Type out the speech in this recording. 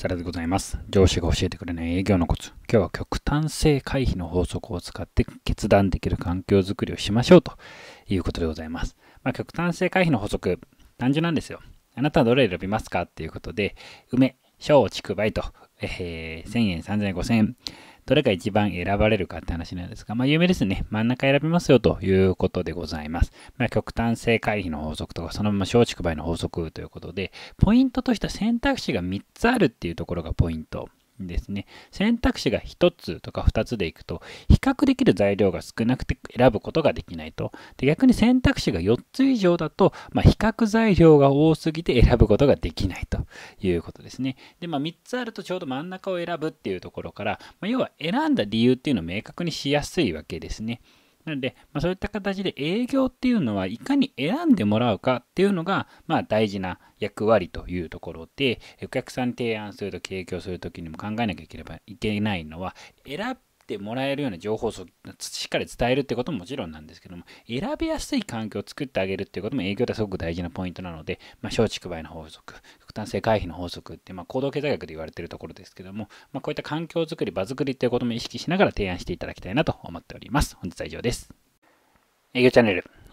サラでございます。上司が教えてくれない営業のコツ。今日は極端性回避の法則を使って決断できる環境づくりをしましょうということでございます。まあ、極端性回避の法則、単純なんですよ。あなたはどれを選びますかっていうことで、梅、小、畜梅と、えー、1000円、3000円、5000円どれが一番選ばれるかって話なんですが、まあ、有名ですね。真ん中選びますよということでございます。まあ、極端性回避の法則とか、そのまま松竹梅の法則ということで、ポイントとしては選択肢が3つあるっていうところがポイントですね選択肢が1つとか2つでいくと比較できる材料が少なくて選ぶことができないとで逆に選択肢が4つ以上だと、まあ、比較材料が多すぎて選ぶことができないということですねで、まあ、3つあるとちょうど真ん中を選ぶっていうところから、まあ、要は選んだ理由っていうのを明確にしやすいわけですね。なので、まあ、そういった形で営業っていうのはいかに選んでもらうかっていうのが、まあ、大事な役割というところで、お客さんに提案するとき、提供するときにも考えなきゃいければいけないのは、選ってもらえるような情報をしっかり伝えるってことももちろんなんですけども、選びやすい環境を作ってあげるっていうことも営業ではすごく大事なポイントなので、まあ、松竹梅の法則、副端性回避の法則って、まあ、行動経済学で言われているところですけども、まあ、こういった環境づくり、場づくりっていうことも意識しながら提案していただきたいなと思っております。本日は以上です。営業チャンネル